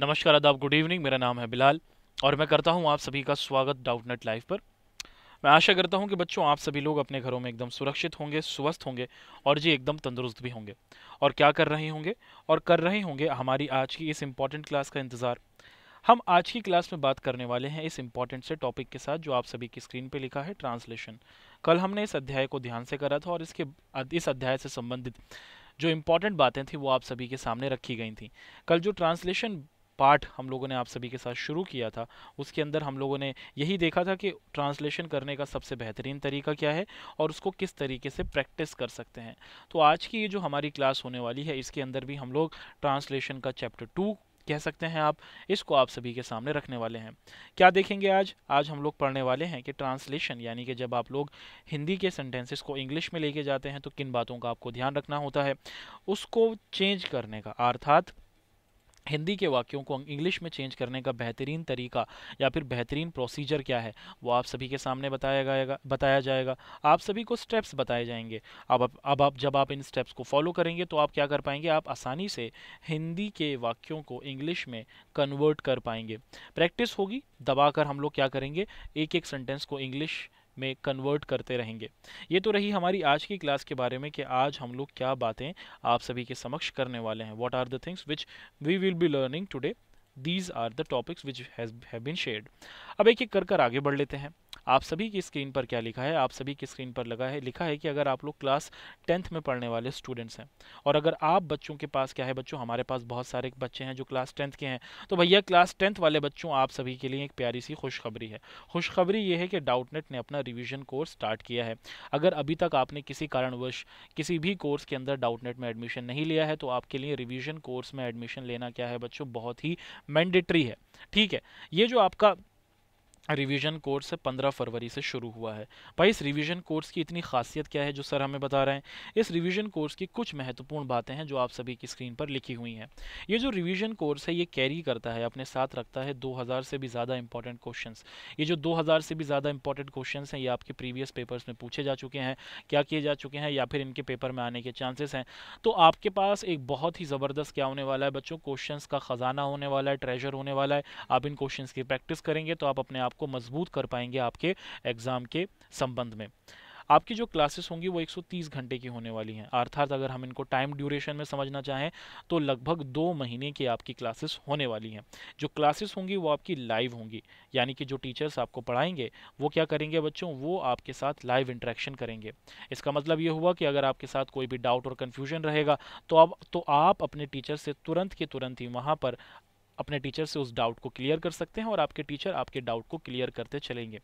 नमस्कार आदाब good evening मेरा नाम है बिलाल और मैं करता हूं आप सभी का स्वागत डाउटनेट लाइव पर मैं आशा करता हूं कि बच्चों आप सभी लोग अपने घरों में एकदम सुरक्षित होंगे स्वस्थ होंगे और जी एकदम तंदुरुस्त भी होंगे और क्या कर रहे होंगे और कर रहे होंगे हमारी आज की इस इम्पॉर्टेंट क्लास का इंतज़ार हम आज की क्लास में बात करने वाले हैं इस इम्पॉर्टेंट से टॉपिक के साथ जो आप सभी की स्क्रीन पर लिखा है ट्रांसलेशन कल हमने इस अध्याय को ध्यान से करा था और इसके इस अध्याय से संबंधित जो इम्पॉर्टेंट बातें थी वो आप सभी के सामने रखी गई थी कल जो ट्रांसलेशन पाठ हम लोगों ने आप सभी के साथ शुरू किया था उसके अंदर हम लोगों ने यही देखा था कि ट्रांसलेशन करने का सबसे बेहतरीन तरीका क्या है और उसको किस तरीके से प्रैक्टिस कर सकते हैं तो आज की ये जो हमारी क्लास होने वाली है इसके अंदर भी हम लोग ट्रांसलेशन का चैप्टर टू कह सकते हैं आप इसको आप सभी के सामने रखने वाले हैं क्या देखेंगे आज आज हम लोग पढ़ने वाले हैं कि ट्रांसलेशन यानी कि जब आप लोग हिंदी के सेंटेंसेस को इंग्लिश में लेके जाते हैं तो किन बातों का आपको ध्यान रखना होता है उसको चेंज करने का अर्थात हिंदी के वाक्यों को इंग्लिश में चेंज करने का बेहतरीन तरीका या फिर बेहतरीन प्रोसीजर क्या है वो आप सभी के सामने बताया जाएगा बताया जाएगा आप सभी को स्टेप्स बताए जाएंगे अब अब अब आप जब आप इन स्टेप्स को फॉलो करेंगे तो आप क्या कर पाएंगे आप आसानी से हिंदी के वाक्यों को इंग्लिश में कन्वर्ट कर पाएंगे प्रैक्टिस होगी दबा कर हम लोग क्या करेंगे एक एक सेंटेंस को इंग्लिश में कन्वर्ट करते रहेंगे ये तो रही हमारी आज की क्लास के बारे में कि आज हम लोग क्या बातें आप सभी के समक्ष करने वाले हैं what are the things which we will be learning today these are the topics which have been shared अब एक एक कर कर आगे बढ़ लेते हैं आप सभी की स्क्रीन पर क्या लिखा है आप सभी की स्क्रीन पर लगा है लिखा है कि अगर आप लोग क्लास टेंथ में पढ़ने वाले स्टूडेंट्स हैं और अगर आप बच्चों के पास क्या है बच्चों हमारे पास बहुत सारे बच्चे हैं जो क्लास टेंथ के हैं तो भैया क्लास टेंथ वाले बच्चों आप सभी के लिए एक प्यारी सी खुशखबरी है खुशखबरी ये है कि डाउटनेट ने अपना रिविजन कोर्स स्टार्ट किया है अगर अभी तक आपने किसी कारणवश किसी भी कोर्स के अंदर डाउटनेट में एडमिशन नहीं लिया है तो आपके लिए रिविजन कोर्स में एडमिशन लेना क्या है बच्चों बहुत ही मैंडेटरी है ठीक है ये जो आपका रिवीजन कोर्स पंद्रह फरवरी से शुरू हुआ है भाई इस रिवीजन कोर्स की इतनी खासियत क्या है जो सर हमें बता रहे हैं इस रिवीजन कोर्स की कुछ महत्वपूर्ण बातें हैं जो आप सभी की स्क्रीन पर लिखी हुई हैं ये जो रिवीजन कोर्स है ये कैरी करता है अपने साथ रखता है 2000 से भी ज़्यादा इंपॉर्टेंट क्वेश्चन ये जो दो से भी ज़्यादा इंपॉर्टेंट क्वेश्चन हैं ये आपके प्रीवियस पेपर्स में पूछे जा चुके हैं क्या किए जा चुके हैं या फिर इनके पेपर में आने के चांसेस हैं तो आपके पास एक बहुत ही ज़बरदस्त क्या होने वाला है बच्चों क्वेश्चन का ख़जाना होने वाला है ट्रेजर होने वाला है आप इन क्वेश्चन की प्रैक्टिस करेंगे तो आप अपने आप आपको मजबूत कर पाएंगे आपके एग्ज़ाम के संबंध में आपकी जो क्लासेस होंगी वो 130 घंटे की होने वाली हैं अर्थात अगर हम इनको टाइम ड्यूरेशन में समझना चाहें तो लगभग दो महीने की आपकी क्लासेस होने वाली हैं जो क्लासेस होंगी वो आपकी लाइव होंगी यानी कि जो टीचर्स आपको पढ़ाएंगे वो क्या करेंगे बच्चों वो आपके साथ लाइव इंट्रैक्शन करेंगे इसका मतलब ये हुआ कि अगर आपके साथ कोई भी डाउट और कन्फ्यूजन रहेगा तो आप तो आप अपने टीचर से तुरंत के तुरंत ही वहाँ पर अपने टीचर से उस डाउट को क्लियर कर सकते हैं और आपके टीचर आपके डाउट को क्लियर करते चलेंगे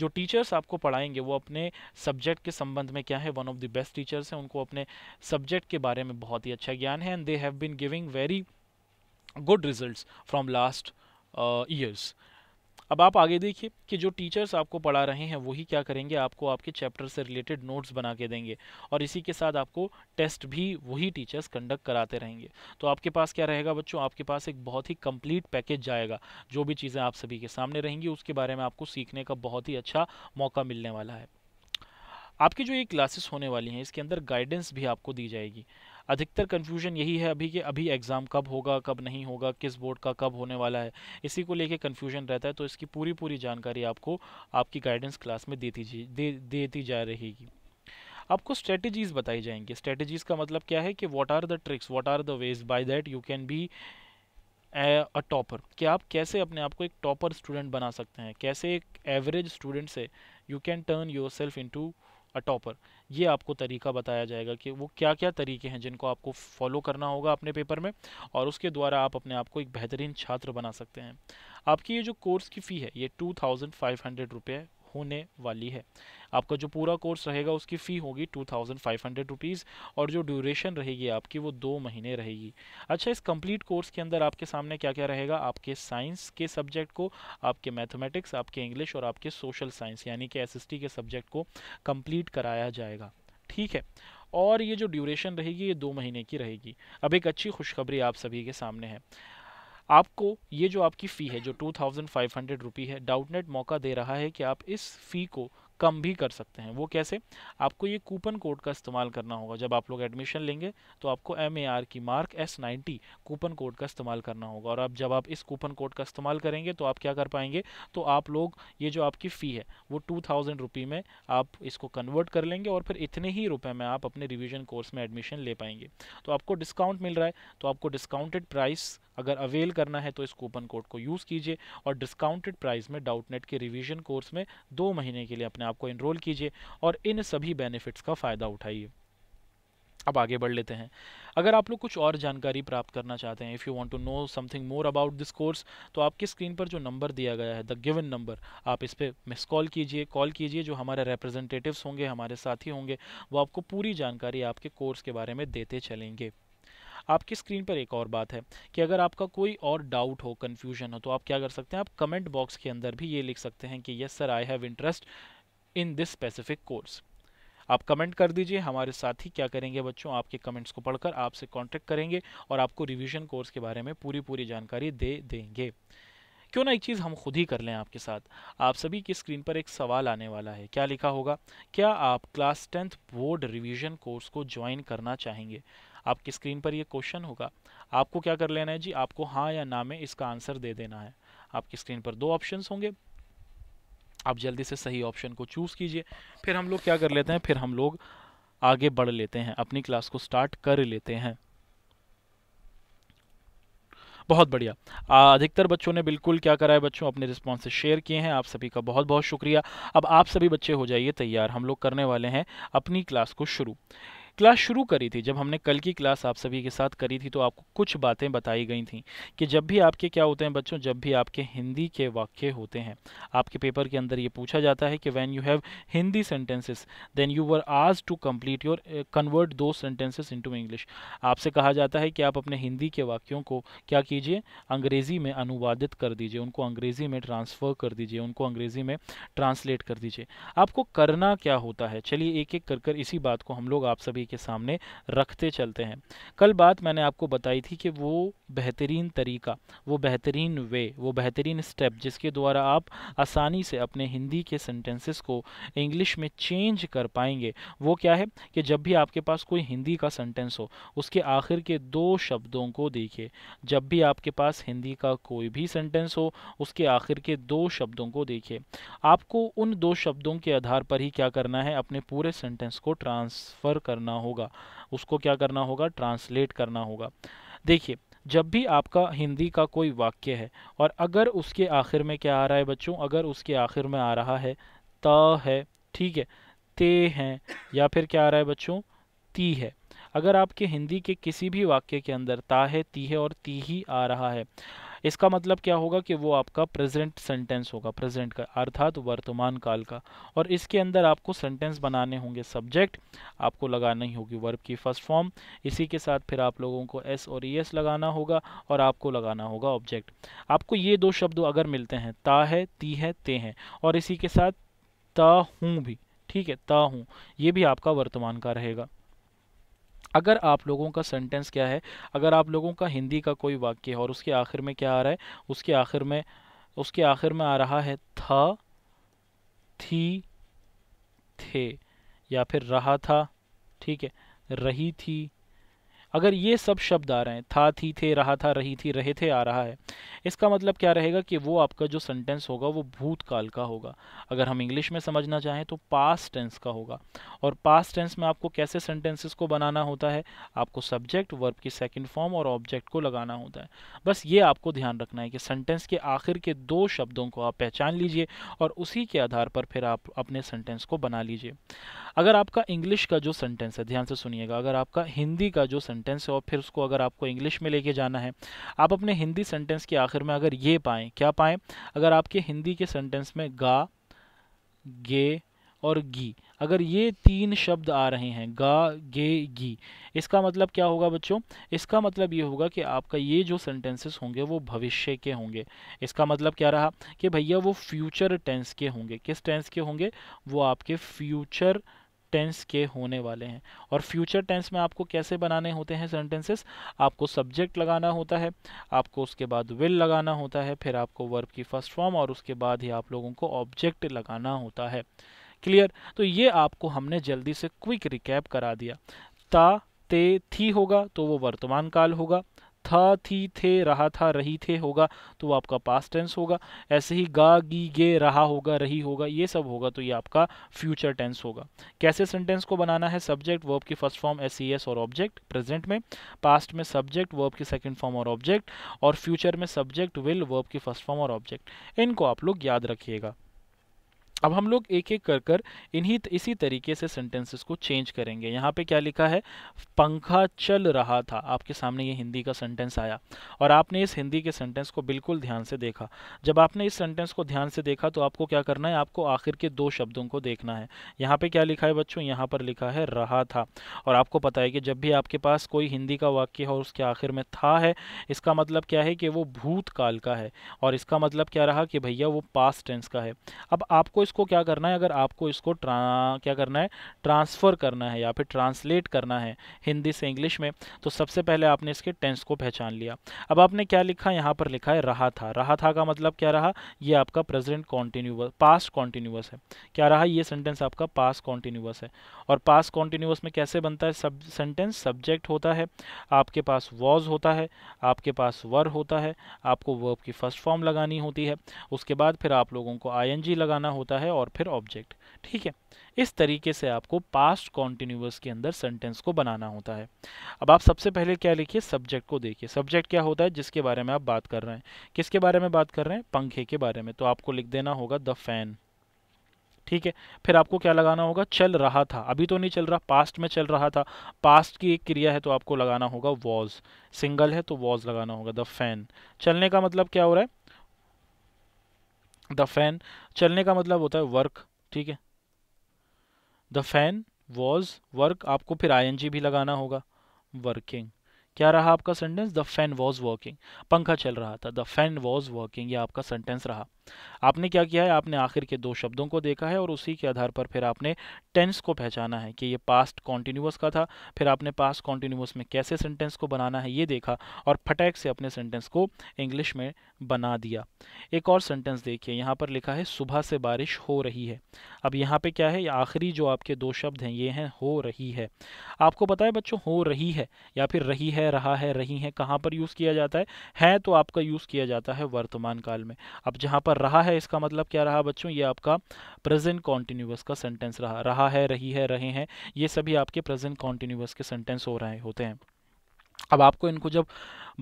जो टीचर्स आपको पढ़ाएंगे वो अपने सब्जेक्ट के संबंध में क्या है one of the best teachers हैं उनको अपने सब्जेक्ट के बारे में बहुत ही अच्छा ज्ञान है and they have been giving very good result from last years अब आप आगे देखिए कि जो टीचर्स आपको पढ़ा रहे हैं वही क्या करेंगे आपको आपके चैप्टर से रिलेटेड नोट्स बना के देंगे और इसी के साथ आपको टेस्ट भी वही टीचर्स कंडक्ट कराते रहेंगे तो आपके पास क्या रहेगा बच्चों आपके पास एक बहुत ही कंप्लीट पैकेज जाएगा जो भी चीज़ें आप सभी के सामने रहेंगी उसके बारे में आपको सीखने का बहुत ही अच्छा मौका मिलने वाला है आपकी जो ये क्लासेस होने वाली हैं इसके अंदर गाइडेंस भी आपको दी जाएगी अधिकतर कन्फ्यूजन यही है अभी कि अभी एग्ज़ाम कब होगा कब नहीं होगा किस बोर्ड का कब होने वाला है इसी को लेके कन्फ्यूजन रहता है तो इसकी पूरी पूरी जानकारी आपको आपकी गाइडेंस क्लास में देती दे देती जा रहेगी आपको स्ट्रेटजीज़ बताई जाएंगी स्ट्रेटजीज़ का मतलब क्या है कि what are the tricks what are the ways by that you can be a topper कि आप कैसे अपने आप को एक टॉपर स्टूडेंट बना सकते हैं कैसे एक एवरेज स्टूडेंट से you can turn yourself into a topper ये आपको तरीका बताया जाएगा कि वो क्या क्या तरीके हैं जिनको आपको फॉलो करना होगा अपने पेपर में और उसके द्वारा आप अपने आप को एक बेहतरीन छात्र बना सकते हैं आपकी ये जो कोर्स की फ़ी है ये टू थाउजेंड फाइव हंड्रेड रुपये होने वाली है आपका जो पूरा कोर्स रहेगा उसकी फ़ी होगी two thousand five hundred rupees और जो ड्यूरेशन रहेगी आपकी वो दो महीने रहेगी अच्छा इस कंप्लीट कोर्स के अंदर आपके सामने क्या क्या रहेगा आपके साइंस के सब्जेक्ट को आपके मैथमेटिक्स आपके इंग्लिश और आपके सोशल साइंस यानी कि एस के सब्जेक्ट को कम्प्लीट कराया जाएगा ठीक है और ये जो ड्यूरेशन रहेगी ये दो महीने की रहेगी अब एक अच्छी खुशखबरी आप सभी के सामने है आपको ये जो आपकी फ़ी है जो two thousand five hundred rupee है डाउटनेट मौका दे रहा है कि आप इस फ़ी को कम भी कर सकते हैं वो कैसे आपको ये कूपन कोड का इस्तेमाल करना होगा जब आप लोग एडमिशन लेंगे तो आपको एम ए आर की mark S ninety coupon code का इस्तेमाल करना होगा और आप जब आप इस कूपन कोड का इस्तेमाल करेंगे तो आप क्या कर पाएंगे तो आप लोग ये जो आपकी फ़ी है वो टू थाउजेंड रुपी में आप इसको कन्वर्ट कर लेंगे और फिर इतने ही रुपये में आप अपने रिविज़न कोर्स में एडमिशन ले पाएंगे तो आपको डिस्काउंट मिल रहा है तो आपको डिस्काउंटेड प्राइस अगर अवेल करना है तो इस कूपन कोड को यूज़ कीजिए और डिस्काउंटेड प्राइस में डाउटनेट के रिविजन कोर्स में दो महीने के लिए अपने आप को इनरोल कीजिए और इन सभी बेनिफिट्स का फ़ायदा उठाइए अब आगे बढ़ लेते हैं अगर आप लोग कुछ और जानकारी प्राप्त करना चाहते हैं if you want to know something more about this course तो आपके स्क्रीन पर जो नंबर दिया गया है द गिवन नंबर आप इस पर मिस कॉल कीजिए कॉल कीजिए जो हमारे रिप्रेजेंटेटिव्स होंगे हमारे साथी होंगे वो आपको पूरी जानकारी आपके कोर्स के बारे में देते चलेंगे आपकी स्क्रीन पर एक और बात है कि अगर आपका कोई और डाउट हो कन्फ्यूजन हो तो आप क्या कर सकते हैं आप कमेंट बॉक्स के अंदर भी ये लिख सकते हैं कि yes sir I have interest in this specific course आप कमेंट कर दीजिए हमारे ही क्या करेंगे बच्चों आपके कमेंट्स को पढ़कर आपसे कांटेक्ट करेंगे और आपको रिवीजन कोर्स के बारे में पूरी पूरी जानकारी दे देंगे क्यों ना एक चीज़ हम खुद ही कर लें आपके साथ आप सभी की स्क्रीन पर एक सवाल आने वाला है क्या लिखा होगा क्या आप class tenth board revision course को ज्वाइन करना चाहेंगे आपकी स्क्रीन पर ये क्वेश्चन होगा आपको क्या कर लेना है जी आपको हाँ या ना में इसका आंसर दे देना है आपकी स्क्रीन पर दो ऑप्शन होंगे आप जल्दी से सही ऑप्शन को चूज़ कीजिए फिर हम लोग क्या कर लेते हैं फिर हम लोग आगे बढ़ लेते हैं अपनी क्लास को स्टार्ट कर लेते हैं बहुत बढ़िया अधिकतर बच्चों ने बिल्कुल क्या करा है बच्चों अपने रिस्पॉन्सेज शेयर किए हैं आप सभी का बहुत बहुत शुक्रिया अब आप सभी बच्चे हो जाइए तैयार हम लोग करने वाले हैं अपनी क्लास को शुरू क्लास शुरू करी थी जब हमने कल की क्लास आप सभी के साथ करी थी तो आपको कुछ बातें बताई गई थी कि जब भी आपके क्या होते हैं बच्चों जब भी आपके हिंदी के वाक्य होते हैं आपके पेपर के अंदर ये पूछा जाता है कि when you have Hindi sentences then you were आज टू कम्प्लीट योर कन्वर्ट दो सेंटेंसेस इंटू इंग्लिश आपसे कहा जाता है कि आप अपने हिंदी के वाक्यों को क्या कीजिए अंग्रेज़ी में अनुवादित कर दीजिए उनको अंग्रेज़ी में ट्रांसफ़र कर दीजिए उनको अंग्रेज़ी में ट्रांसलेट कर दीजिए आपको करना क्या होता है चलिए एक एक कर कर इसी बात को हम लोग आप सभी के सामने रखते चलते हैं कल बात मैंने आपको बताई थी कि वो बेहतरीन तरीका वो बेहतरीन वे वो बेहतरीन स्टेप जिसके द्वारा आप आसानी से अपने हिंदी के सेंटेंसेस को इंग्लिश में चेंज कर पाएंगे वो क्या है कि जब भी आपके पास कोई हिंदी का सेंटेंस हो उसके आखिर के दो शब्दों को देखिए जब भी आपके पास हिंदी का कोई भी सेंटेंस हो उसके आखिर के दो शब्दों को देखिए आपको उन दो शब्दों के आधार पर ही क्या करना है अपने पूरे सेंटेंस को ट्रांसफ़र करना करना होगा उसको क्या करना होगा ट्रांसलेट करना होगा देखिए जब भी आपका हिंदी का कोई वाक्य है और अगर उसके आखिर में क्या आ रहा है बच्चों अगर उसके आखिर में आ रहा है त है ठीक है ते हैं या फिर क्या आ रहा है बच्चों ती है अगर आपके हिंदी के किसी भी वाक्य के अंदर ता है ती है और ती ही आ रहा है इसका मतलब क्या होगा कि वो आपका प्रेजेंट सेंटेंस होगा प्रेजेंट का अर्थात वर्तमान काल का और इसके अंदर आपको सेंटेंस बनाने होंगे सब्जेक्ट आपको लगानी होगी वर्ब की फर्स्ट फॉर्म इसी के साथ फिर आप लोगों को एस और ई एस लगाना होगा और आपको लगाना होगा ऑब्जेक्ट आपको ये दो शब्द अगर मिलते हैं ता है ती है ते हैं और इसी के साथ ता हूँ भी ठीक है ता हूँ ये भी आपका वर्तमान का रहेगा अगर आप लोगों का सेंटेंस क्या है अगर आप लोगों का हिंदी का कोई वाक्य है और उसके आखिर में क्या आ रहा है उसके आखिर में उसके आखिर में आ रहा है था थी थे या फिर रहा था ठीक है रही थी अगर ये सब शब्द आ रहे हैं था थी थे रहा था रही थी रहे थे आ रहा है इसका मतलब क्या रहेगा कि वो आपका जो सेंटेंस होगा वो भूतकाल का होगा अगर हम इंग्लिश में समझना चाहें तो पास्ट टेंस का होगा और पास्ट टेंस में आपको कैसे सेंटेंसेस को बनाना होता है आपको सब्जेक्ट वर्ब की सेकेंड फॉर्म और ऑब्जेक्ट को लगाना होता है बस ये आपको ध्यान रखना है कि सेंटेंस के आखिर के दो शब्दों को आप पहचान लीजिए और उसी के आधार पर फिर आप अपने सेंटेंस को बना लीजिए अगर आपका इंग्लिश का जो सेंटेंस है ध्यान से सुनिएगा अगर आपका हिंदी का जो सेंटेंस सेंटेंस है और फिर उसको अगर आपको इंग्लिश में लेके जाना है आप अपने हिंदी सेंटेंस के आखिर में अगर ये पाएँ क्या पाएँ अगर आपके हिंदी के सेंटेंस में गा गे और गी अगर ये तीन शब्द आ रहे हैं गा गे गी इसका मतलब क्या होगा बच्चों इसका मतलब ये होगा कि आपका ये जो सेंटेंसेस होंगे वो भविष्य के होंगे इसका मतलब क्या रहा कि भैया वो फ्यूचर टेंस के होंगे किस टेंस के होंगे वो आपके फ्यूचर टेंस के होने वाले हैं और फ्यूचर टेंस में आपको कैसे बनाने होते हैं सेंटेंसेस आपको सब्जेक्ट लगाना होता है आपको उसके बाद विल लगाना होता है फिर आपको वर्ब की फर्स्ट फॉर्म और उसके बाद ही आप लोगों को ऑब्जेक्ट लगाना होता है क्लियर तो ये आपको हमने जल्दी से क्विक रिकैप करा दिया ता ते थी होगा तो वो वर्तमान काल होगा था थी थे रहा था रही थे होगा तो वो आपका पास्ट टेंस होगा ऐसे ही गा गी गे रहा होगा रही होगा ये सब होगा तो ये आपका फ्यूचर टेंस होगा कैसे सेंटेंस को बनाना है सब्जेक्ट वर्ब की first form S C S और ऑब्जेक्ट प्रेजेंट में पास्ट में सब्जेक्ट वर्ब की सेकेंड फॉर्म और ऑब्जेक्ट और फ्यूचर में सब्जेक्ट विल वर्ब की फर्स्ट फॉर्म और ऑब्जेक्ट इनको आप लोग याद रखिएगा अब हम लोग एक एक कर कर इन्हीं इसी तरीके से सेंटेंसेस को चेंज करेंगे यहाँ पे क्या लिखा है पंखा चल रहा था आपके सामने ये हिंदी का सेंटेंस आया और आपने इस हिंदी के सेंटेंस को बिल्कुल ध्यान से देखा जब आपने इस सेंटेंस को ध्यान से देखा तो आपको क्या करना है आपको आखिर के दो शब्दों को देखना है यहाँ पर क्या लिखा है बच्चों यहाँ पर लिखा है रहा था और आपको पता है कि जब भी आपके पास कोई हिंदी का वाक्य हो उसके आखिर में था है इसका मतलब क्या है कि वो भूतकाल का है और इसका मतलब क्या रहा कि भैया वो पास्ट टेंस का है अब आपको इसको क्या करना है अगर आपको इसको क्या करना है ट्रांसफ़र करना है या फिर ट्रांसलेट करना है हिंदी से इंग्लिश में तो सबसे पहले आपने इसके टेंस को पहचान लिया अब आपने क्या लिखा यहाँ पर लिखा है रहा था रहा था का मतलब क्या रहा ये आपका प्रेजेंट कॉन्टीन्यूस पास्ट कॉन्टीन्यूस है क्या रहा ये सेंटेंस आपका पास्ट कॉन्टीन्यूस है और पास्ट कॉन्टीन्यूस में कैसे बनता है सब सेंटेंस सब्जेक्ट होता है आपके पास वॉज होता है आपके पास वर होता है आपको वर्ब की फर्स्ट फॉर्म लगानी होती है उसके बाद फिर आप लोगों को आई लगाना होता है होता है और फिर ऑब्जेक्ट ठीक है इस तरीके से आपको पास्ट कॉन्टिन्यूस के अंदर सेंटेंस को बनाना होता है अब आप सबसे पहले क्या लिखिए सब्जेक्ट को देखिए सब्जेक्ट क्या होता है जिसके बारे में आप बात कर रहे हैं किसके बारे में बात कर रहे हैं पंखे के बारे में तो आपको लिख देना होगा द फैन ठीक है फिर आपको क्या लगाना होगा चल रहा था अभी तो नहीं चल रहा पास्ट में चल रहा था पास्ट की एक क्रिया है तो आपको लगाना होगा वॉज सिंगल है तो वॉज लगाना होगा द फैन चलने का मतलब क्या हो रहा है द फैन चलने का मतलब होता है वर्क ठीक है द फैन वॉज वर्क आपको फिर आई भी लगाना होगा वर्किंग क्या रहा आपका sentence the fan was working पंखा चल रहा था द फैन वॉज वर्किंग ये आपका सेंटेंस रहा आपने क्या किया है आपने आखिर के दो शब्दों को देखा है और उसी के आधार पर फिर आपने टेंस को पहचाना है कि ये पास्ट कॉन्टिन्यूस का था फिर आपने पास्ट कॉन्टिन्यूस में कैसे सेंटेंस को बनाना है ये देखा और फटैक से अपने सेंटेंस को इंग्लिश में बना दिया एक और सेंटेंस देखिए यहाँ पर लिखा है सुबह से बारिश हो रही है अब यहाँ पे क्या है आखिरी जो आपके दो शब्द हैं ये हैं हो रही है आपको पता है बच्चों हो रही है या फिर रही है रहा है रही है कहाँ पर यूज़ किया जाता है है तो आपका यूज़ किया जाता है वर्तमान काल में अब जहाँ पर रहा है इसका मतलब क्या रहा बच्चों ये आपका प्रेजेंट कॉन्टिन्यूस का सेंटेंस रहा रहा है रही है रहे हैं ये सभी आपके प्रेजेंट कॉन्टिन्यूस के सेंटेंस हो रहे होते हैं अब आपको इनको जब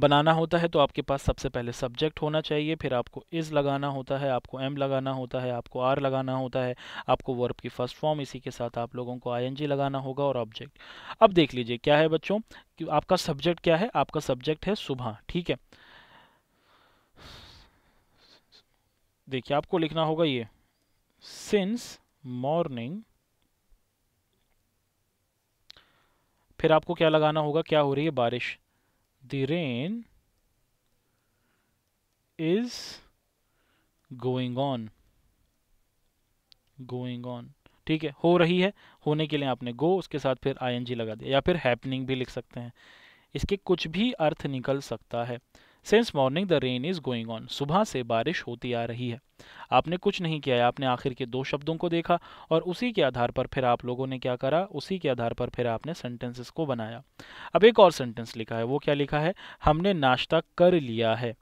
बनाना होता है तो आपके पास सबसे पहले सब्जेक्ट होना चाहिए फिर आपको इज़ लगाना होता है आपको एम लगाना होता है आपको आर लगाना होता है आपको वर्ब की फर्स्ट फॉर्म इसी के साथ आप लोगों को आईएनजी लगाना होगा और ऑब्जेक्ट अब देख लीजिए क्या है बच्चों कि आपका सब्जेक्ट क्या है आपका सब्जेक्ट है सुबह ठीक है देखिए आपको लिखना होगा ये सिंस मॉर्निंग फिर आपको क्या लगाना होगा क्या हो रही है बारिश the rain is going on going on ठीक है हो रही है होने के लिए आपने गो उसके साथ फिर आईएनजी लगा दिया या फिर हैपनिंग भी लिख सकते हैं इसके कुछ भी अर्थ निकल सकता है since morning the rain is going on सुबह से बारिश होती आ रही है आपने कुछ नहीं किया है आपने आखिर के दो शब्दों को देखा और उसी के आधार पर फिर आप लोगों ने क्या करा उसी के आधार पर फिर आपने सेंटेंसेस को बनाया अब एक और सेंटेंस लिखा है वो क्या लिखा है हमने नाश्ता कर लिया है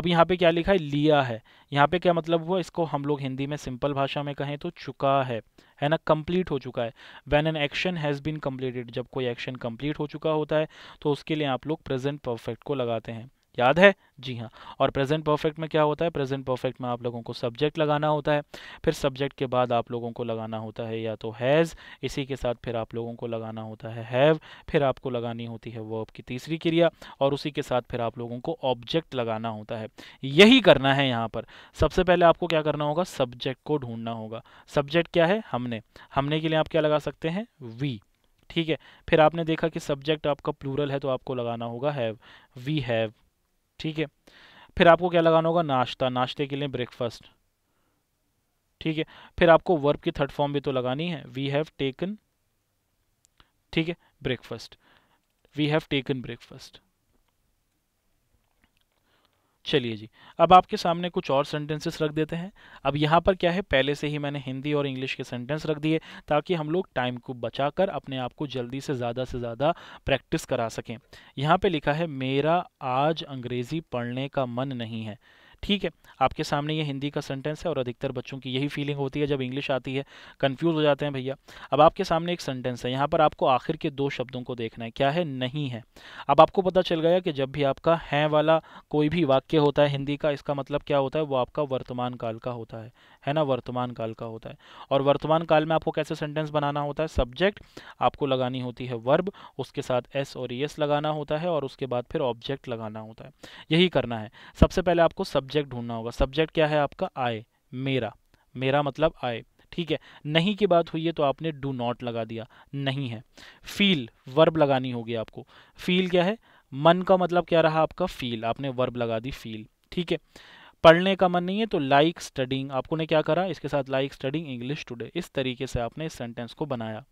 अब यहाँ पे क्या लिखा है लिया है यहाँ पे क्या मतलब हुआ इसको हम लोग हिंदी में सिंपल भाषा में कहें तो चुका है है ना कंप्लीट हो चुका है when an action has been completed जब कोई एक्शन कंप्लीट हो चुका होता है तो उसके लिए आप लोग प्रेजेंट परफेक्ट को लगाते हैं याद है जी हाँ और प्रेजेंट परफेक्ट में क्या होता है प्रेजेंट परफेक्ट में आप लोगों को सब्जेक्ट लगाना होता है फिर सब्जेक्ट के बाद आप लोगों को लगाना होता है या तो हैज़ इसी के साथ फिर आप लोगों को लगाना होता है हैव फिर आपको लगानी होती है वर्ब की तीसरी क्रिया और उसी के साथ फिर आप लोगों को ऑब्जेक्ट लगाना होता है यही करना है यहाँ पर सबसे पहले आपको क्या करना होगा सब्जेक्ट को ढूंढना होगा सब्जेक्ट क्या है हमने हमने के लिए आप क्या लगा सकते हैं वी ठीक है फिर आपने देखा कि सब्जेक्ट आपका प्लूरल है तो आपको लगाना होगा हैव वी हैव ठीक है फिर आपको क्या लगाना होगा नाश्ता नाश्ते के लिए ब्रेकफास्ट ठीक है फिर आपको वर्ब की थर्ड फॉर्म भी तो लगानी है वी हैव टेकन ठीक है breakfast we have taken breakfast चलिए जी अब आपके सामने कुछ और सेंटेंसेस रख देते हैं अब यहाँ पर क्या है पहले से ही मैंने हिंदी और इंग्लिश के सेंटेंस रख दिए ताकि हम लोग टाइम को बचाकर अपने आप को जल्दी से ज़्यादा से ज़्यादा प्रैक्टिस करा सकें यहाँ पे लिखा है मेरा आज अंग्रेज़ी पढ़ने का मन नहीं है ठीक है आपके सामने ये हिंदी का सेंटेंस है और अधिकतर बच्चों की यही फीलिंग होती है जब इंग्लिश आती है कन्फ्यूज़ हो जाते हैं भैया अब आपके सामने एक सेंटेंस है यहाँ पर आपको आखिर के दो शब्दों को देखना है क्या है नहीं है अब आपको पता चल गया कि जब भी आपका है वाला कोई भी वाक्य होता है हिंदी का इसका मतलब क्या होता है वो आपका वर्तमान काल का होता है है ना वर्तमान काल का होता है और वर्तमान काल में आपको कैसे सेंटेंस बनाना होता है सब्जेक्ट आपको लगानी होती है वर्ब उसके साथ एस और एस लगाना होता है और उसके बाद फिर ऑब्जेक्ट लगाना होता है यही करना है सबसे पहले आपको सब्जेक्ट ढूंढना होगा सब्जेक्ट क्या है आपका आय मेरा मेरा मतलब आय ठीक है नहीं की बात हुई है तो आपने डू नॉट लगा दिया नहीं है फील वर्ब लगानी होगी आपको फील क्या है मन का मतलब क्या रहा आपका फील आपने वर्ब लगा दी फील ठीक है पढ़ने का मन नहीं है तो लाइक स्टडिंग आपको ने क्या करा इसके साथ लाइक स्टडिंग इंग्लिश टूडे इस तरीके से आपने इस सेंटेंस को बनाया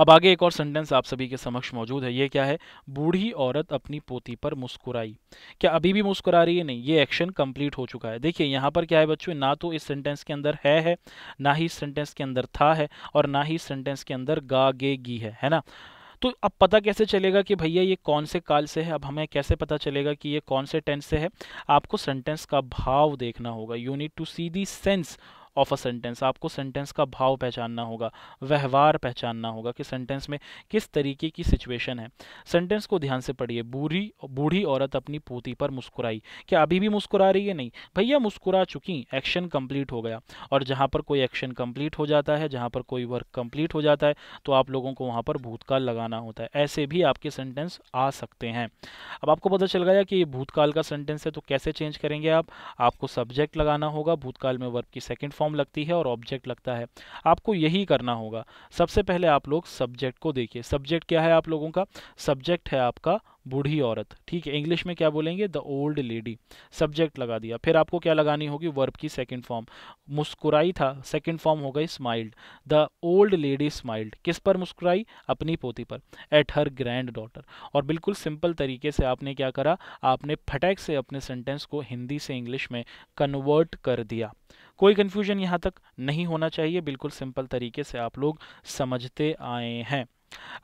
अब आगे एक और सेंटेंस आप सभी के समक्ष मौजूद है ये क्या है बूढ़ी औरत अपनी पोती पर मुस्कुराई क्या अभी भी मुस्कुरा रही है नहीं ये एक्शन कंप्लीट हो चुका है देखिए यहाँ पर क्या है बच्चों ना तो इस सेंटेंस के अंदर है है ना ही सेंटेंस के अंदर था है और ना ही सेंटेंस के अंदर गा गे गी है है ना तो अब पता कैसे चलेगा कि भैया ये कौन से काल से है अब हमें कैसे पता चलेगा कि ये कौन से टेंस से है आपको सेंटेंस का भाव देखना होगा you need to see the sense of a sentence आपको सेंटेंस का भाव पहचानना होगा व्यवहार पहचानना होगा कि सेंटेंस में किस तरीके की सिचुएशन है सेंटेंस को ध्यान से पढ़िए बूढ़ी बूढ़ी औरत अपनी पोती पर मुस्कुराई क्या अभी भी मुस्कुरा रही है नहीं भैया मुस्कुरा चुकी एक्शन कंप्लीट हो गया और जहाँ पर कोई एक्शन कंप्लीट हो जाता है जहाँ पर कोई वर्क कंप्लीट हो जाता है तो आप लोगों को वहाँ पर भूतकाल लगाना होता है ऐसे भी आपके सेंटेंस आ सकते हैं अब आपको पता चल गया कि ये भूतकाल का सेंटेंस है तो कैसे चेंज करेंगे आप आपको सब्जेक्ट लगाना होगा भूतकाल में वर्क की सेकेंड फॉर्म फॉर्म लगती है और ऑब्जेक्ट लगता है आपको यही करना होगा सबसे पहले आप लोग सब्जेक्ट को देखिए सब्जेक्ट क्या है आप लोगों का सब्जेक्ट है आपका बूढ़ी औरत ठीक है इंग्लिश में क्या बोलेंगे द ओल्ड लेडी सब्जेक्ट लगा दिया फिर आपको क्या लगानी होगी वर्ब की सेकंड फॉर्म मुस्कुराई था सेकंड फॉर्म हो गई smiled the old lady smiled किस पर मुस्कुराई अपनी पोती पर एट हर ग्रैंड डॉटर और बिल्कुल सिंपल तरीके से आपने क्या करा आपने फटैक से अपने सेंटेंस को हिंदी से इंग्लिश में कन्वर्ट कर दिया कोई कन्फ्यूजन यहाँ तक नहीं होना चाहिए बिल्कुल सिंपल तरीके से आप लोग समझते आए हैं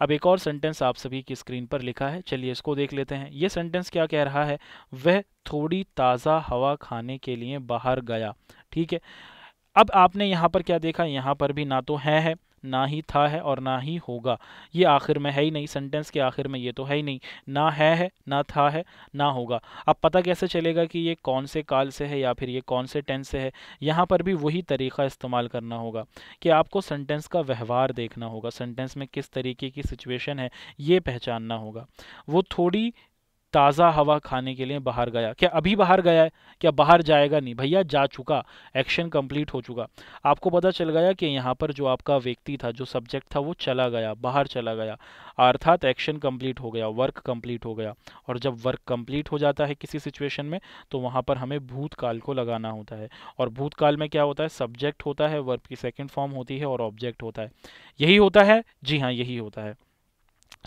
अब एक और सेंटेंस आप सभी की स्क्रीन पर लिखा है चलिए इसको देख लेते हैं ये सेंटेंस क्या कह रहा है वह थोड़ी ताज़ा हवा खाने के लिए बाहर गया ठीक है अब आपने यहाँ पर क्या देखा यहाँ पर भी ना तो है है ना ही था है और ना ही होगा ये आखिर में है ही नहीं सेंटेंस के आखिर में ये तो है ही नहीं ना है है ना था है ना होगा अब पता कैसे चलेगा कि ये कौन से काल से है या फिर ये कौन से टेंस से है यहाँ पर भी वही तरीका इस्तेमाल करना होगा कि आपको सेंटेंस का व्यवहार देखना होगा सेंटेंस में किस तरीके की सिचुएशन है ये पहचानना होगा वो थोड़ी ताज़ा हवा खाने के लिए बाहर गया क्या अभी बाहर गया है क्या बाहर जाएगा नहीं भैया जा चुका एक्शन कंप्लीट हो चुका आपको पता चल गया कि यहाँ पर जो आपका व्यक्ति था जो सब्जेक्ट था वो चला गया बाहर चला गया अर्थात एक्शन कंप्लीट हो गया वर्क कंप्लीट हो गया और जब वर्क कंप्लीट हो जाता है किसी सिचुएशन में तो वहाँ पर हमें भूतकाल को लगाना होता है और भूतकाल में क्या होता है सब्जेक्ट होता है वर्क की सेकेंड फॉर्म होती है और ऑब्जेक्ट होता है यही होता है जी हाँ यही होता है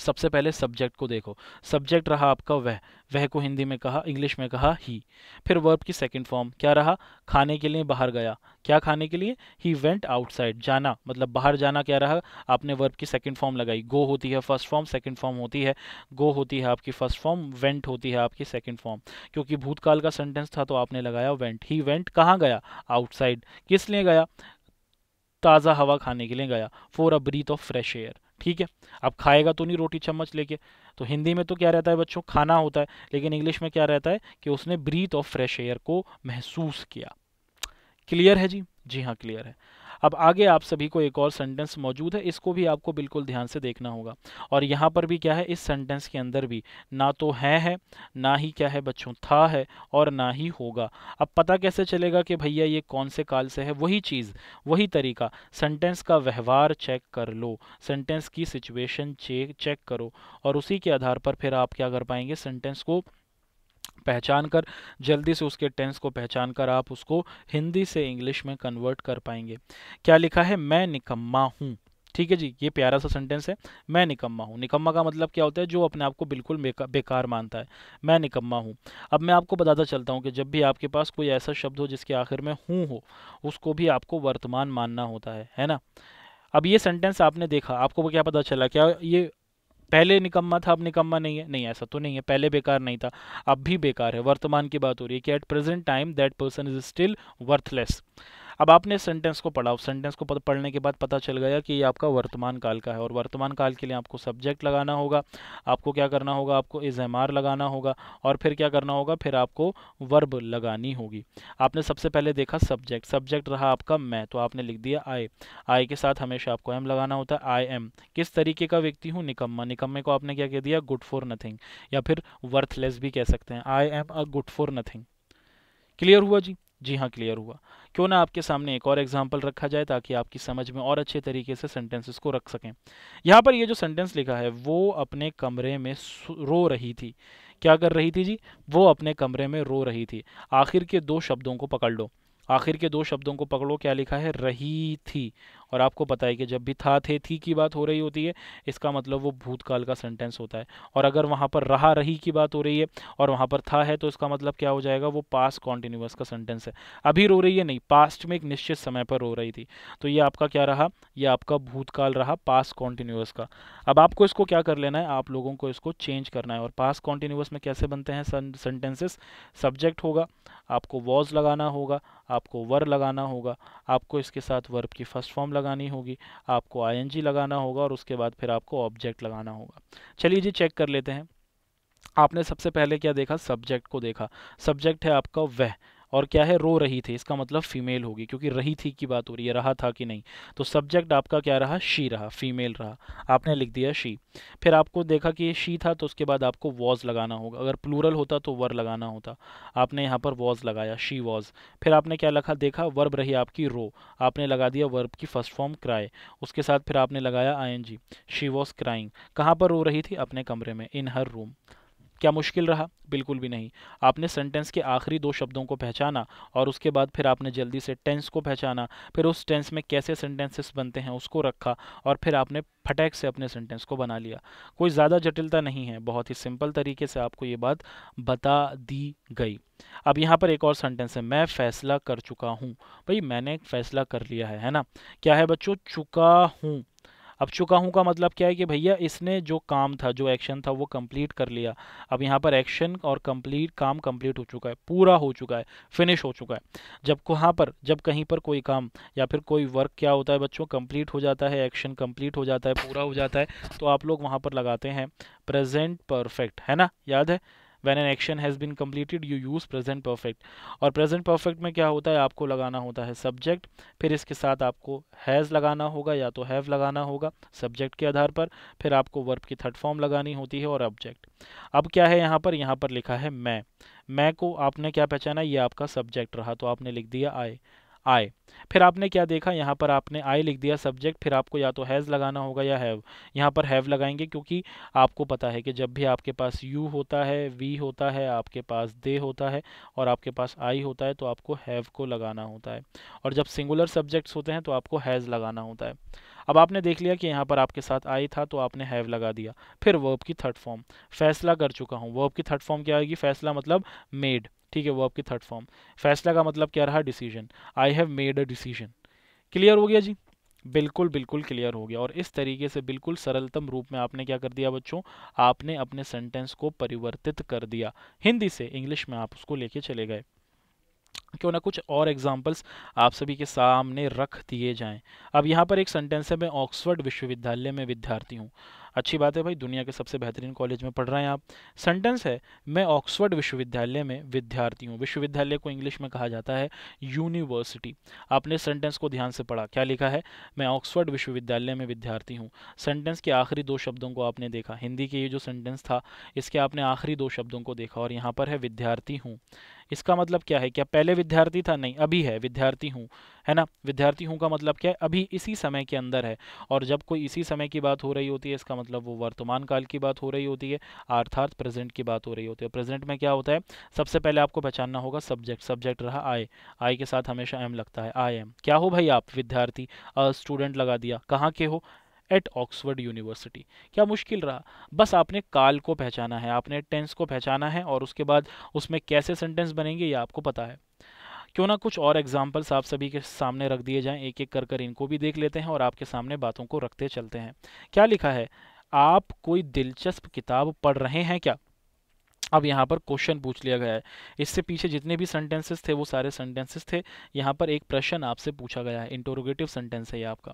सबसे पहले सब्जेक्ट को देखो सब्जेक्ट रहा आपका वह वह को हिंदी में कहा इंग्लिश में कहा ही फिर वर्ब की सेकंड फॉर्म क्या रहा खाने के लिए बाहर गया क्या खाने के लिए ही वेंट आउटसाइड जाना मतलब बाहर जाना क्या रहा आपने वर्ब की सेकंड फॉर्म लगाई गो होती है फर्स्ट फॉर्म सेकंड फॉर्म होती है गो होती है आपकी फर्स्ट फॉर्म वेंट होती है आपकी सेकेंड फॉर्म क्योंकि भूतकाल का सेंटेंस था तो आपने लगाया वेंट ही वेंट कहाँ गया आउटसाइड किस लिए गया ताज़ा हवा खाने के लिए गया for a breath of fresh air ठीक है अब खाएगा तो नहीं रोटी चम्मच लेके तो हिंदी में तो क्या रहता है बच्चों खाना होता है लेकिन इंग्लिश में क्या रहता है कि उसने ब्रीथ ऑफ फ्रेश एयर को महसूस किया क्लियर है जी जी हाँ क्लियर है अब आगे आप सभी को एक और सेंटेंस मौजूद है इसको भी आपको बिल्कुल ध्यान से देखना होगा और यहाँ पर भी क्या है इस सेंटेंस के अंदर भी ना तो है है ना ही क्या है बच्चों था है और ना ही होगा अब पता कैसे चलेगा कि भैया ये कौन से काल से है वही चीज़ वही तरीका सेंटेंस का व्यवहार चेक कर लो सेंटेंस की सिचुएशन चेक चेक करो और उसी के आधार पर फिर आप क्या कर पाएंगे सेंटेंस को पहचान कर जल्दी से उसके टेंस को पहचान कर आप उसको हिंदी से इंग्लिश में कन्वर्ट कर पाएंगे क्या लिखा है मैं निकम्मा हूँ ठीक है जी ये प्यारा सा सेंटेंस है मैं निकम्मा हूँ निकम्मा का मतलब क्या होता है जो अपने आप को बिल्कुल बेकार मानता है मैं निकम्मा हूँ अब मैं आपको बताता चलता हूँ कि जब भी आपके पास कोई ऐसा शब्द हो जिसके आखिर में हूँ हो उसको भी आपको वर्तमान मानना होता है है ना अब ये सेंटेंस आपने देखा आपको क्या पता चला क्या ये पहले निकम्मा था अब निकम्मा नहीं है नहीं ऐसा तो नहीं है पहले बेकार नहीं था अब भी बेकार है वर्तमान की बात हो रही है कि at present time that person is still worthless अब आपने सेंटेंस को पढ़ा सेंटेंस को पढ़ने के बाद पता चल गया कि ये आपका वर्तमान काल का है और वर्तमान काल के लिए आपको सब्जेक्ट लगाना होगा आपको क्या करना होगा आपको इज एम आर लगाना होगा और फिर क्या करना होगा फिर आपको वर्ब लगानी होगी आपने सबसे पहले देखा सब्जेक्ट सब्जेक्ट रहा आपका मैं तो आपने लिख दिया आई आई के साथ हमेशा आपको एम लगाना होता है आई एम किस तरीके का व्यक्ति हूँ निकम्मा निकम्मे को आपने क्या कह दिया गुड फॉर नथिंग या फिर वर्थलेस भी कह सकते हैं I am a good for nothing clear हुआ जी जी हाँ क्लियर हुआ क्यों ना आपके सामने एक और एग्जाम्पल रखा जाए ताकि आपकी समझ में और अच्छे तरीके से सेंटेंसेस को रख सकें यहाँ पर ये जो सेंटेंस लिखा है वो अपने कमरे में रो रही थी क्या कर रही थी जी वो अपने कमरे में रो रही थी आखिर के दो शब्दों को पकड़ लो आखिर के दो शब्दों को पकड़ो क्या लिखा है रही थी और आपको पता है कि जब भी था थे थी की बात हो रही होती है इसका मतलब वो भूतकाल का सेंटेंस होता है और अगर वहाँ पर रहा रही की बात हो रही है और वहाँ पर था है तो इसका मतलब क्या हो जाएगा वो पास्ट कॉन्टिन्यूस का सेंटेंस है अभी रो रही है नहीं पास्ट में एक निश्चित समय पर रो रही थी तो ये आपका क्या रहा ये आपका भूतकाल रहा पास्ट कॉन्टिन्यूस का अब आपको इसको क्या कर लेना है आप लोगों को इसको चेंज करना है और पास्ट कॉन्टिन्यूस में कैसे बनते हैं सेंटेंसेस सब्जेक्ट होगा आपको वॉज लगाना होगा आपको वर लगाना होगा आपको इसके साथ वर्ब की फर्स्ट फॉर्म लगानी होगी आपको आई लगाना होगा और उसके बाद फिर आपको ऑब्जेक्ट लगाना होगा चलिए जी चेक कर लेते हैं आपने सबसे पहले क्या देखा सब्जेक्ट को देखा सब्जेक्ट है आपका वह और क्या है रो रही थी इसका मतलब फीमेल होगी क्योंकि रही थी की बात हो रही है रहा था कि नहीं तो सब्जेक्ट आपका क्या रहा शी रहा फीमेल रहा आपने लिख दिया शी फिर आपको देखा कि शी था तो उसके बाद आपको वॉज लगाना होगा अगर प्लूरल होता तो वर लगाना होता आपने यहाँ पर वॉज लगाया शी वॉज फिर आपने क्या लिखा देखा वर्ब रही आपकी रो आपने लगा दिया वर्ब की फर्स्ट फॉर्म क्राई उसके साथ फिर आपने लगाया I N G she was crying कहाँ पर रो रही थी अपने कमरे में इन हर रूम क्या मुश्किल रहा बिल्कुल भी नहीं आपने सेंटेंस के आखिरी दो शब्दों को पहचाना और उसके बाद फिर आपने जल्दी से टेंस को पहचाना फिर उस टेंस में कैसे सेंटेंसेस बनते हैं उसको रखा और फिर आपने फटैक से अपने सेंटेंस को बना लिया कोई ज़्यादा जटिलता नहीं है बहुत ही सिंपल तरीके से आपको ये बात बता दी गई अब यहाँ पर एक और सेंटेंस है मैं फ़ैसला कर चुका हूँ भाई मैंने फ़ैसला कर लिया है है ना क्या है बच्चों चुका हूँ अब चुका हूँ का मतलब क्या है कि भैया इसने जो काम था जो एक्शन था वो कंप्लीट कर लिया अब यहाँ पर एक्शन और कंप्लीट काम कंप्लीट हो चुका है पूरा हो चुका है फिनिश हो चुका है जब कहाँ पर जब कहीं पर कोई काम या फिर कोई वर्क क्या होता है बच्चों कंप्लीट हो जाता है एक्शन कंप्लीट हो जाता है पूरा हो जाता है तो आप लोग वहाँ पर लगाते हैं प्रेजेंट परफेक्ट है ना याद है when an action has been completed you use present perfect और प्रेजेंट परफेक्ट में क्या होता है आपको लगाना होता है सब्जेक्ट फिर इसके साथ आपको हैज़ लगाना होगा या तो हैव लगाना होगा सब्जेक्ट के आधार पर फिर आपको वर्ब की थर्ड फॉर्म लगानी होती है और ऑब्जेक्ट अब क्या है यहाँ पर यहाँ पर लिखा है मैं मैं को आपने क्या पहचाना ये आपका सब्जेक्ट रहा तो आपने लिख दिया आई आई फिर आपने क्या देखा यहाँ पर आपने आई लिख दिया सब्जेक्ट फिर आपको या तो हैज़ लगाना होगा या हैव यहाँ पर हैव लगाएंगे क्योंकि आपको पता है कि जब भी आपके पास यू होता है वी होता है आपके पास दे होता है और आपके पास आई होता है तो आपको हैव को लगाना होता है और जब सिंगुलर सब्जेक्ट्स होते हैं तो आपको हैज़ लगाना होता है अब आपने देख लिया कि यहाँ पर आपके साथ आई था तो आपने हैव लगा दिया फिर वर्ब की थर्ड फॉर्म फैसला कर चुका हूँ वर्ब की थर्ड फॉर्म क्या आएगी फैसला मतलब मेड ठीक है वो आपकी थर्ड फॉर्म फैसला का मतलब क्या रहा decision I have made a decision clear हो गया जी बिल्कुल बिल्कुल क्लियर हो गया और इस तरीके से बिल्कुल सरलतम रूप में आपने क्या कर दिया बच्चों आपने अपने सेंटेंस को परिवर्तित कर दिया हिंदी से इंग्लिश में आप उसको लेके चले गए क्यों ना कुछ और एग्जाम्पल्स आप सभी के सामने रख दिए जाएं अब यहाँ पर एक सेंटेंस है मैं ऑक्सफर्ड विश्वविद्यालय में विद्यार्थी हूँ अच्छी बात है भाई दुनिया के सबसे बेहतरीन कॉलेज में पढ़ रहे हैं आप सेंटेंस है मैं ऑक्सफर्ड विश्वविद्यालय में विद्यार्थी हूँ विश्वविद्यालय को इंग्लिश में कहा जाता है यूनिवर्सिटी आपने सेंटेंस को ध्यान से पढ़ा क्या लिखा है मैं ऑक्सफर्ड विश्वविद्यालय में विद्यार्थी हूँ सेंटेंस के आखिरी दो शब्दों को आपने देखा हिंदी के ये जो सेंटेंस था इसके आपने आखिरी दो शब्दों को देखा और यहाँ पर है विद्यार्थी हूँ इसका मतलब क्या है क्या पहले विद्यार्थी था नहीं अभी है विद्यार्थी हूँ है ना विद्यार्थी हूँ का मतलब क्या है अभी इसी समय के अंदर है और जब कोई इसी समय की बात हो रही होती है इसका मतलब वो वर्तमान काल की बात हो रही होती है अर्थात प्रेजेंट की बात हो रही होती है प्रेजेंट में क्या होता है सबसे पहले आपको पहचानना होगा सब्जेक्ट सब्जेक्ट रहा आई आई के साथ हमेशा एम लगता है आई एम क्या हो भाई आप विद्यार्थी स्टूडेंट लगा दिया कहाँ के हो एट ऑक्सफर्ड यूनिवर्सिटी क्या मुश्किल रहा बस आपने काल को पहचाना है आपने टेंस को पहचाना है और उसके बाद उसमें कैसे सेंटेंस बनेंगे ये आपको पता है क्यों ना कुछ और एग्जाम्पल्स आप सभी के सामने रख दिए जाएं एक एक कर कर इनको भी देख लेते हैं और आपके सामने बातों को रखते चलते हैं क्या लिखा है आप कोई दिलचस्प किताब पढ़ रहे हैं क्या अब यहाँ पर क्वेश्चन पूछ लिया गया है इससे पीछे जितने भी सेंटेंसेस थे वो सारे सेंटेंसेस थे यहाँ पर एक प्रश्न आपसे पूछा गया है इंटोरोगेटिव सेंटेंस है ये आपका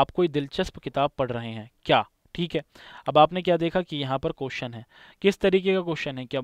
आप कोई दिलचस्प किताब पढ़ रहे हैं क्या ठीक है अब आपने क्या देखा कि यहाँ पर क्वेश्चन है किस तरीके का क्वेश्चन है क्या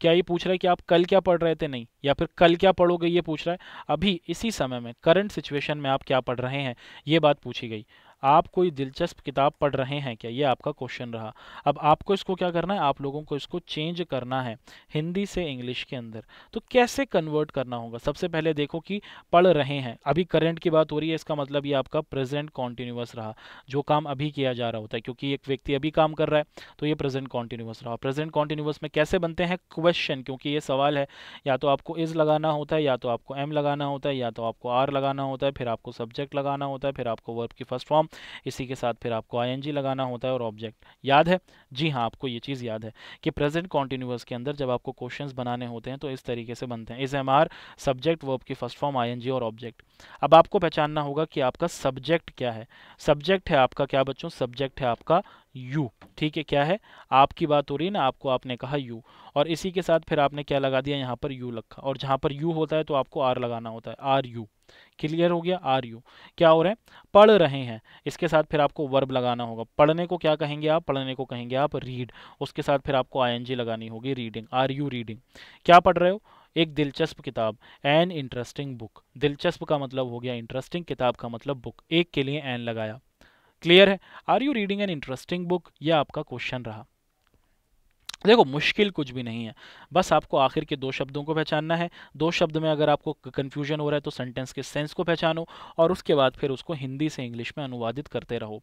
क्या ये पूछ रहा है कि आप कल क्या पढ़ रहे थे नहीं या फिर कल क्या पढ़ोगे ये पूछ रहा है अभी इसी समय में करंट सिचुएशन में आप क्या पढ़ रहे हैं ये बात पूछी गई आप कोई दिलचस्प किताब पढ़ रहे हैं क्या ये आपका क्वेश्चन रहा अब आपको इसको क्या करना है आप लोगों को इसको चेंज करना है हिंदी से इंग्लिश के अंदर तो कैसे कन्वर्ट करना होगा सबसे पहले देखो कि पढ़ रहे हैं अभी करेंट की बात हो रही है इसका मतलब ये आपका प्रेजेंट कॉन्टिन्यूस रहा जो काम अभी किया जा रहा होता है क्योंकि एक व्यक्ति अभी काम कर रहा है तो ये प्रेजेंट कॉन्टिन्यूस रहा प्रेजेंट कॉन्टिन्यूस में कैसे बनते हैं क्वेश्चन क्योंकि ये सवाल है या तो आपको इज़ लगाना होता है या तो आपको एम लगाना होता है या तो आपको आर लगाना होता है फिर आपको सब्जेक्ट लगाना होता है फिर आपको वर्ब की फर्स्ट फॉर्म इसी के साथ फिर आपको आई लगाना होता है और ऑब्जेक्ट याद है जी हाँ आपको ये चीज़ याद है कि प्रेजेंट कॉन्टीन्यूस के अंदर जब आपको क्वेश्चन बनाने होते हैं तो इस तरीके से बनते हैं is am are subject verb की फर्स्ट फॉर्म आई और ऑब्जेक्ट अब आपको पहचानना होगा कि आपका सब्जेक्ट क्या है सब्जेक्ट है आपका क्या बच्चों सब्जेक्ट है आपका यू ठीक है क्या है आपकी बात हो रही है ना आपको आपने कहा यू और इसी के साथ फिर आपने क्या लगा दिया यहाँ पर यू लगा और जहाँ पर यू होता है तो आपको आर लगाना होता है आर यू क्लियर हो गया आर यू क्या हो रहा है पढ़ रहे हैं इसके साथ फिर आपको वर्ब लगाना होगा पढ़ने को क्या कहेंगे आप पढ़ने को कहेंगे आप रीड उसके साथ फिर आपको आई लगानी होगी रीडिंग आर यू रीडिंग क्या पढ़ रहे हो एक दिलचस्प किताब एन इंटरेस्टिंग बुक दिलचस्प का मतलब हो गया इंटरेस्टिंग किताब का मतलब बुक एक के लिए एन लगाया क्लियर है are you reading an interesting book यह आपका क्वेश्चन रहा देखो मुश्किल कुछ भी नहीं है बस आपको आखिर के दो शब्दों को पहचानना है दो शब्द में अगर आपको कन्फ्यूजन हो रहा है तो सेंटेंस के सेंस को पहचानो और उसके बाद फिर उसको हिंदी से इंग्लिश में अनुवादित करते रहो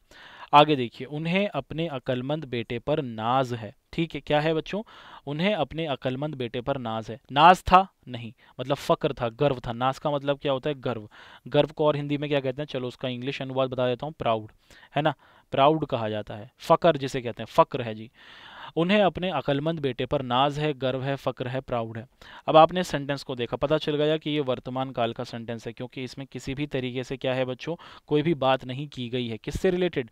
आगे देखिए उन्हें अपने अकलमंद बेटे पर नाज है ठीक है क्या है बच्चों उन्हें अपने अकलमंद बेटे पर नाज है नाज था नहीं मतलब फ़क्र था गर्व था नाज का मतलब क्या होता है गर्व गर्व को और हिंदी में क्या कहते हैं चलो उसका इंग्लिश अनुवाद बता देता हूँ प्राउड है ना प्राउड कहा जाता है फकर जिसे कहते हैं फ़क्र है जी उन्हें अपने अकलमंद बेटे पर नाज है गर्व है फ़क्र है प्राउड है अब आपने सेंटेंस को देखा पता चल गया कि ये वर्तमान काल का सेंटेंस है क्योंकि इसमें किसी भी तरीके से क्या है बच्चों कोई भी बात नहीं की गई है किससे रिलेटेड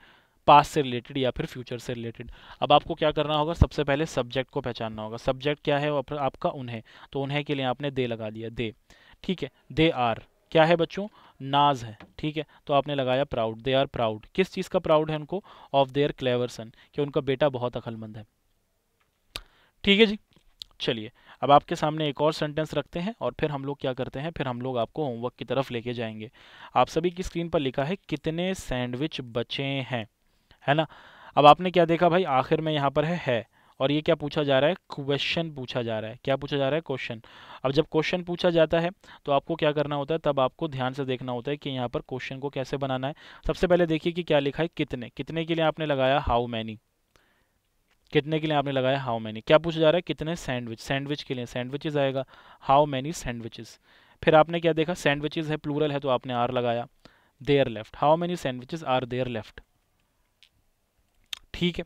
पास से रिलेटेड या फिर फ्यूचर से रिलेटेड अब आपको क्या करना होगा सबसे पहले सब्जेक्ट को पहचानना होगा सब्जेक्ट क्या है आपका उन्हें तो उन्हें के लिए आपने दे लगा दिया दे ठीक है दे आर क्या है बच्चों नाज है ठीक है तो आपने लगाया प्राउड दे आर प्राउड किस चीज़ का प्राउड है उनको ऑफ देयर क्लेवर सन कि उनका बेटा बहुत अकलमंद है ठीक है जी चलिए अब आपके सामने एक और सेंटेंस रखते हैं और फिर हम लोग क्या करते हैं फिर हम लोग आपको होमवर्क की तरफ लेके जाएंगे आप सभी की स्क्रीन पर लिखा है कितने सैंडविच बचे हैं है ना अब आपने क्या देखा भाई आखिर में यहाँ पर है है और ये क्या पूछा जा रहा है क्वेश्चन पूछा जा रहा है क्या पूछा जा रहा है क्वेश्चन अब जब क्वेश्चन पूछा जाता है तो आपको क्या करना होता है तब आपको ध्यान से देखना होता है कि यहाँ पर क्वेश्चन को कैसे बनाना है सबसे पहले देखिए कि क्या लिखा है कितने कितने के लिए आपने लगाया हाउ मैनी कितने के लिए आपने लगाया हाउ मैनी क्या पूछा जा रहा है कितने सैंडविच सैंडविच के लिए सैंडविचेज आएगा हाउ मैनी सैंडविचेस फिर आपने क्या देखा सैंडविचेज है प्लूरल है तो आपने आर लगाया there left how many sandwiches are there left ठीक है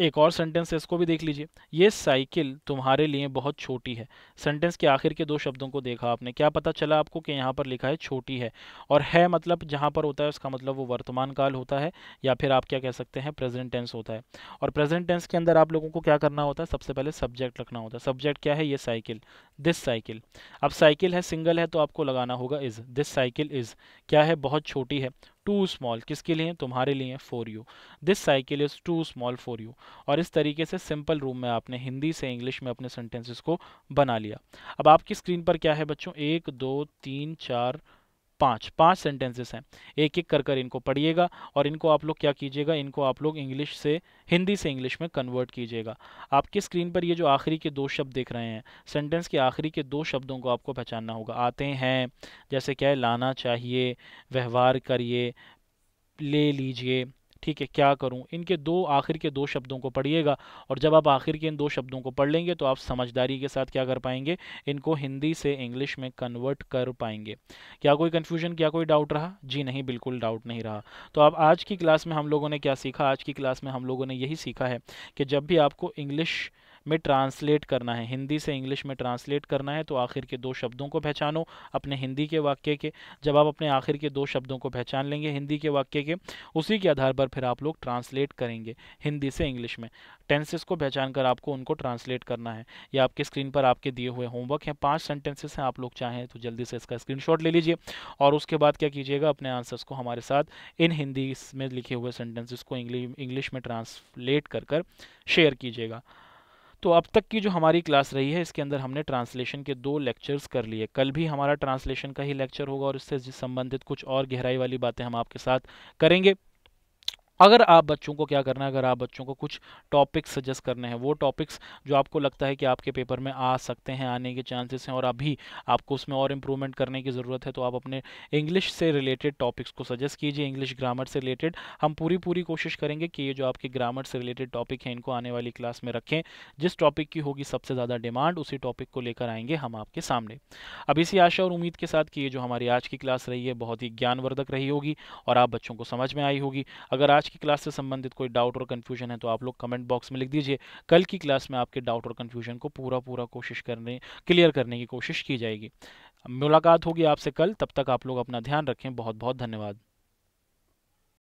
एक और सेंटेंस है इसको भी देख लीजिए ये साइकिल तुम्हारे लिए बहुत छोटी है सेंटेंस के आखिर के दो शब्दों को देखा आपने क्या पता चला आपको कि यहाँ पर लिखा है छोटी है और है मतलब जहाँ पर होता है उसका मतलब वो वर्तमान काल होता है या फिर आप क्या कह सकते हैं प्रेजेंट टेंस होता है और प्रेजेंट टेंस के अंदर आप लोगों को क्या करना होता है सबसे पहले सब्जेक्ट रखना होता है सब्जेक्ट क्या है ये साइकिल दिस साइकिल अब साइकिल है सिंगल है तो आपको लगाना होगा इज़ दिस साइकिल इज़ क्या है बहुत छोटी है टू स्मॉल किसके लिए तुम्हारे लिए for you this cycle is too small for you और इस तरीके से सिंपल रूम में आपने हिंदी से इंग्लिश में अपने सेंटेंसेस को बना लिया अब आपकी स्क्रीन पर क्या है बच्चों एक दो तीन चार पाँच पाँच सेंटेंसेस हैं एक एक कर कर इनको पढ़िएगा और इनको आप लोग क्या कीजिएगा इनको आप लोग इंग्लिश से हिंदी से इंग्लिश में कन्वर्ट कीजिएगा आपकी स्क्रीन पर ये जो आखिरी के दो शब्द देख रहे हैं सेंटेंस के आखिरी के दो शब्दों को आपको पहचानना होगा आते हैं जैसे क्या है लाना चाहिए व्यवहार करिए ले लीजिए ठीक है क्या करूं इनके दो आखिर के दो शब्दों को पढ़िएगा और जब आप आखिर के इन दो शब्दों को पढ़ लेंगे तो आप समझदारी के साथ क्या कर पाएंगे इनको हिंदी से इंग्लिश में कन्वर्ट कर पाएंगे क्या कोई कन्फ्यूजन क्या कोई डाउट रहा जी नहीं बिल्कुल डाउट नहीं रहा तो आप आज की क्लास में हम लोगों ने क्या सीखा आज की क्लास में हम लोगों ने यही सीखा है कि जब भी आपको इंग्लिश में ट्रांसलेट करना है हिंदी से इंग्लिश में ट्रांसलेट करना है तो आखिर के दो शब्दों को पहचानो अपने हिंदी के वाक्य के जब आप अपने आखिर के दो शब्दों को पहचान लेंगे हिंदी के वाक्य के उसी के आधार पर फिर आप लोग ट्रांसलेट करेंगे हिंदी से इंग्लिश में टेंसेस को पहचान कर आपको उनको ट्रांसलेट करना है या आपके स्क्रीन पर आपके दिए हुए होमवर्क हैं पांच सेंटेंसेस हैं आप लोग चाहें तो जल्दी से इसका स्क्रीनशॉट ले लीजिए और उसके बाद क्या कीजिएगा अपने आंसर्स को हमारे साथ इन हिंदी में लिखे हुए सेंटेंसेस को इंग्लिश में ट्रांसलेट कर कर शेयर कीजिएगा तो अब तक की जो हमारी क्लास रही है इसके अंदर हमने ट्रांसलेशन के दो लेक्चर्स कर लिए कल भी हमारा ट्रांसलेशन का ही लेक्चर होगा और इससे संबंधित कुछ और गहराई वाली बातें हम आपके साथ करेंगे अगर आप बच्चों को क्या करना है अगर आप बच्चों को कुछ टॉपिक्स सजेस्ट करने हैं वो टॉपिक्स जो आपको लगता है कि आपके पेपर में आ सकते हैं आने के चांसेस हैं और अभी आपको उसमें और इम्प्रूवमेंट करने की ज़रूरत है तो आप अपने इंग्लिश से रिलेटेड टॉपिक्स को सजेस्ट कीजिए इंग्लिश ग्रामर से रिलेटेड हम पूरी पूरी कोशिश करेंगे कि ये जो आपके ग्रामर से रिलेटेड टॉपिक हैं इनको आने वाली क्लास में रखें जिस टॉपिक की होगी सबसे ज़्यादा डिमांड उसी टॉपिक को लेकर आएंगे हम आपके सामने अब इसी आशा और उम्मीद के साथ कि ये जो हमारी आज की क्लास रही है बहुत ही ज्ञानवर्धक रही होगी और आप बच्चों को समझ में आई होगी अगर आज की क्लास से संबंधित कोई डाउट और कन्फ्यूजन है तो आप लोग कमेंट बॉक्स में लिख दीजिए कल की क्लास में आपके डाउट और कन्फ्यूजन को पूरा पूरा कोशिश करने क्लियर करने की कोशिश की जाएगी मुलाकात होगी आपसे कल तब तक आप लोग अपना ध्यान रखें बहुत बहुत धन्यवाद